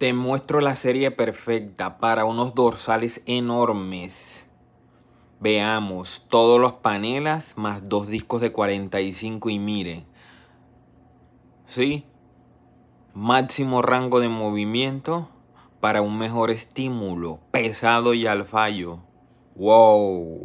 Te muestro la serie perfecta para unos dorsales enormes. Veamos todos los panelas más dos discos de 45 y mire. ¿Sí? Máximo rango de movimiento para un mejor estímulo. Pesado y al fallo. ¡Wow!